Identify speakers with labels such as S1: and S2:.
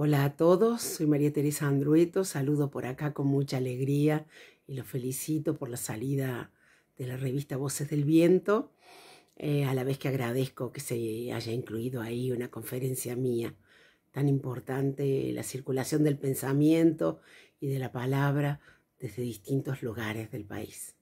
S1: Hola a todos, soy María Teresa Andrueto, saludo por acá con mucha alegría y los felicito por la salida de la revista Voces del Viento, eh, a la vez que agradezco que se haya incluido ahí una conferencia mía tan importante, la circulación del pensamiento y de la palabra desde distintos lugares del país.